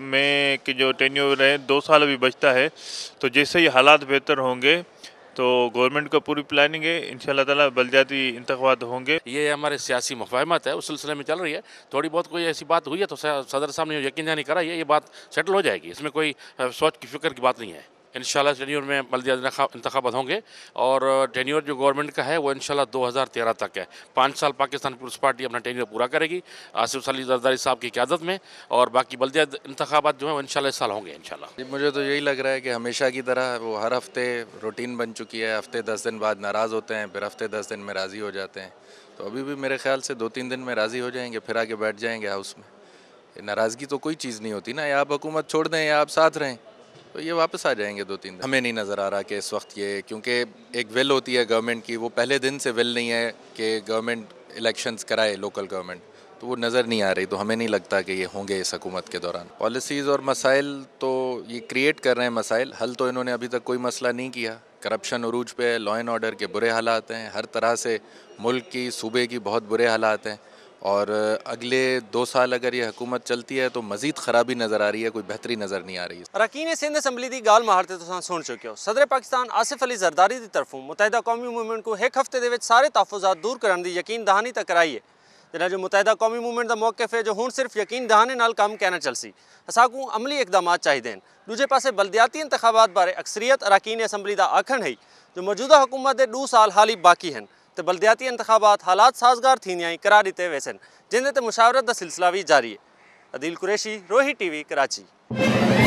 में कि जो टेन्यू रहे दो साल अभी बचता है तो जैसे ही हालात बेहतर होंगे तो गवर्नमेंट का पूरी प्लानिंग है इन ताला बलजाती इंतबात होंगे ये हमारे सियासी मुफाहमत है उस सिलसिले में चल रही है थोड़ी बहुत कोई ऐसी बात हुई है तो सदर साहब ने यकीन जानी करा ये ये बात सेटल हो जाएगी इसमें कोई सोच की फिक्र की बात नहीं है इन टेन्यूर में बल्दिया इंतबात होंगे और टेन्यूर जो गवर्नमेंट का है वो इन दो हज़ार तेरह तक है पाँच साल पाकिस्तान पीपल्स पार्टी अपना टेन्यूर पूरा करेगी आसिफ अली जरदारी साहब की क्यादत में और बाकी बल्दिया इंतबात जो है वो इन इस साल होंगे इन मुझे तो यही लग रहा है कि हमेशा की तरह वो हर हफ्ते रूटीन बन चुकी है हफ्ते दस दिन बाद नाराज़ होते हैं फिर हफ्ते दस दिन में राज़ी हो जाते हैं तो अभी भी मेरे ख्याल से दो तीन दिन में राज़ी हो जाएंगे फिर आके बैठ जाएंगे हाउस में नाराज़गी तो कोई चीज़ नहीं होती ना या आप हुकूमत छोड़ दें या आप साथ रहें तो ये वापस आ जाएंगे दो तीन दिन हमें नहीं नज़र आ रहा कि इस वक्त ये क्योंकि एक विल होती है गवर्नमेंट की वो पहले दिन से विल नहीं है कि गवर्नमेंट इलेक्शंस कराए लोकल गवर्नमेंट तो वो नज़र नहीं आ रही तो हमें नहीं लगता कि ये होंगे इस हकूमत के दौरान पॉलिसीज़ और मसाइल तो ये क्रिएट कर रहे हैं मसाइल हल तो इन्होंने अभी तक कोई मसला नहीं किया करप्शन अरूज पे लॉ एंड ऑर्डर के बुरे हालात हैं हर तरह से मुल्क की सूबे की बहुत बुरे हालात हैं और अगले दो साल अगर ये हुकूमत चलती है तो मजीद खराबी नज़र आ रही है कोई बेहतरी नज़र नहीं आ रही है अरकीन सिंध असम्बली की गाल महारत तो सुन चुके हो सदर पाकिस्तान आसिफ अली जरदारी की तरफों मुतहदा कौमी मूवमेंट को एक हफ्ते के सारे तहफुजात दूर करने की यकीन दहानी तक कराई है ਜਿਨ੍ਹਾਂ जो मुतहदा कौमी मूवमेंट का ਮੌਕਫ है जो हूँ सिर्फ यकीन ਦਹਾਨੇ काम कहना चल सी ਅਸਾਕੂ अमली इकदाम चाहिए दूजे पास ਪਾਸੇ इंतबात बारे अक्सरीत ਅਕਸਰੀਅਤ असम्बली का ਦਾ है जो मौजूदा हुकूमत के दो साल हाल ही बाकी हैं तो बलदियाती इंतबात हालात साजगार थी करार दिते वैसन जिन मुशावरत का सिलसिला भी जारी है अदील कुरैशी रोही टीवी कराची